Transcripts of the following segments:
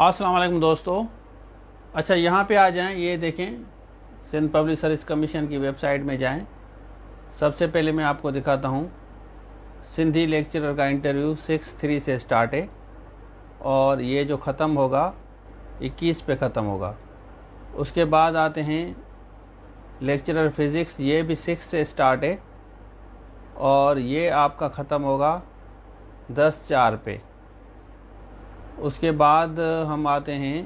अस्सलाम वालेकुम दोस्तों अच्छा यहाँ पे आ जाएं ये देखें सिंध पब्लिक सर्विस कमीशन की वेबसाइट में जाएं सबसे पहले मैं आपको दिखाता हूँ सिंधी लेक्चरर का इंटरव्यू सिक्स थ्री से स्टार्ट है और ये जो ख़त्म होगा इक्कीस पे ख़त्म होगा उसके बाद आते हैं लेक्चरर फिज़िक्स ये भी सिक्स से स्टार्ट है और ये आपका ख़त्म होगा दस चार पे उसके बाद हम आते हैं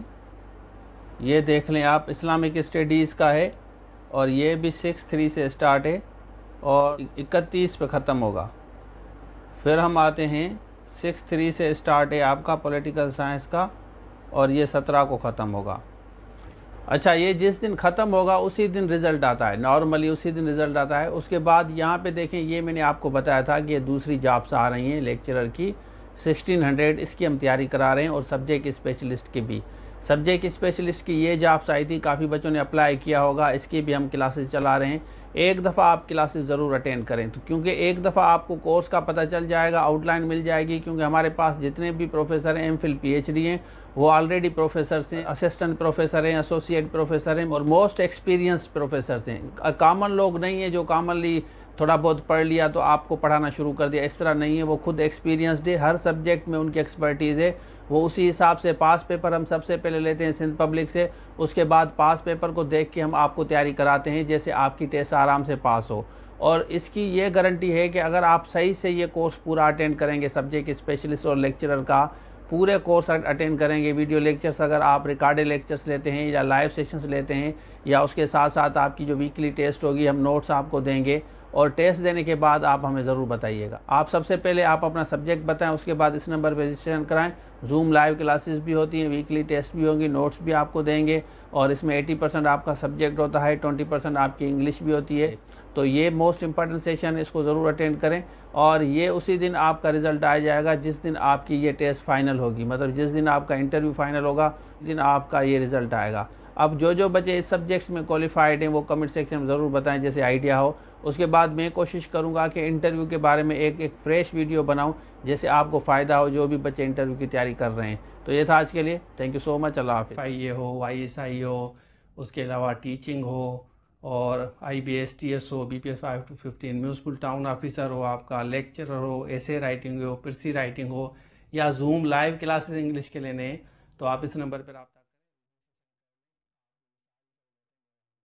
ये देख लें आप इस्लामिक स्टडीज़ का है और ये भी सिक्स थ्री से स्टार्ट है और इकतीस पे ख़त्म होगा फिर हम आते हैं सिक्स थ्री से स्टार्ट है आपका पॉलिटिकल साइंस का और ये सत्रह को ख़त्म होगा अच्छा ये जिस दिन ख़त्म होगा उसी दिन रिज़ल्ट आता है नॉर्मली उसी दिन रिज़ल्ट आता है उसके बाद यहाँ पे देखें ये मैंने आपको बताया था कि ये दूसरी जॉब्स आ रही हैं लेक्चरर की 1600 इसकी हम तैयारी करा रहे हैं और सब्जेक्ट स्पेशलिस्ट की भी सब्जेक्ट स्पेशलिस्ट की ये जॉब्स आई थी काफ़ी बच्चों ने अप्लाई किया होगा इसकी भी हम क्लासेस चला रहे हैं एक दफ़ा आप क्लासेस ज़रूर अटेंड करें तो क्योंकि एक दफ़ा आपको कोर्स का पता चल जाएगा आउटलाइन मिल जाएगी क्योंकि हमारे पास जितने भी प्रोफेसर हैं M Phil P H D हैं वो ऑलरेडी प्रोफेसर हैं असिस्टेंट प्रोफेसर हैं एसोसिएट प्रोफेसर हैं और मोस्ट एक्सपीरियंस प्रोफेसर हैं कामन लोग नहीं हैं जो कामनली थोड़ा बहुत पढ़ लिया तो आपको पढ़ाना शुरू कर दिया इस तरह नहीं है वो खुद एक्सपीरियंसड है हर सब्जेक्ट में उनकी एक्सपर्टीज़ है वो उसी हिसाब से पास पेपर हम सबसे पहले लेते हैं सिंध पब्लिक से उसके बाद पास पेपर को देख के हम आपको तैयारी कराते हैं जैसे आपकी टेस्ट आराम से पास हो और इसकी ये गारंटी है कि अगर आप सही से ये कोर्स पूरा अटेंड करेंगे सब्जेक्ट स्पेशलिस्ट और लेक्चरर का पूरे कोर्स अटेंड करेंगे वीडियो लेक्चर्स अगर आप रिकॉर्डेड लेक्चर्स लेते हैं या लाइव सेशंस लेते हैं या उसके साथ साथ आपकी जो वीकली टेस्ट होगी हम नोट्स आपको देंगे और टेस्ट देने के बाद आप हमें ज़रूर बताइएगा आप सबसे पहले आप अपना सब्जेक्ट बताएं उसके बाद इस नंबर पर रजिस्ट्रेशन कराएं जूम लाइव क्लासेस भी होती हैं वीकली टेस्ट भी होंगी नोट्स भी आपको देंगे और इसमें 80 परसेंट आपका सब्जेक्ट होता है 20 परसेंट आपकी इंग्लिश भी होती है तो ये मोस्ट इंपॉर्टेंट सेशन इसको ज़रूर अटेंड करें और ये उसी दिन आपका रिजल्ट आ जाएगा जिस दिन आपकी ये टेस्ट फाइनल होगी मतलब जिस दिन आपका इंटरव्यू फाइनल होगा दिन आपका ये रिज़ल्ट आएगा अब जो जो बच्चे इस सब्जेक्ट्स में क्वालिफाइड हैं वो कमेंट सेक्शन में ज़रूर बताएं जैसे आइडिया हो उसके बाद मैं कोशिश करूँगा कि इंटरव्यू के बारे में एक एक फ्रेश वीडियो बनाऊँ जैसे आपको फ़ायदा हो जो भी बच्चे इंटरव्यू की तैयारी कर रहे हैं तो ये था आज के लिए थैंक यू सो मच अल्लाह हाफ आई ए हो आई एस आई हो उसके अलावा टीचिंग हो और I B S T S हो B P S five to fifteen municipal town officer हो आपका लेक्चरर हो एसे राइटिंग हो प्रिसी राइटिंग हो या जूम लाइव क्लासेस इंग्लिश के लेने तो आप इस नंबर पर आप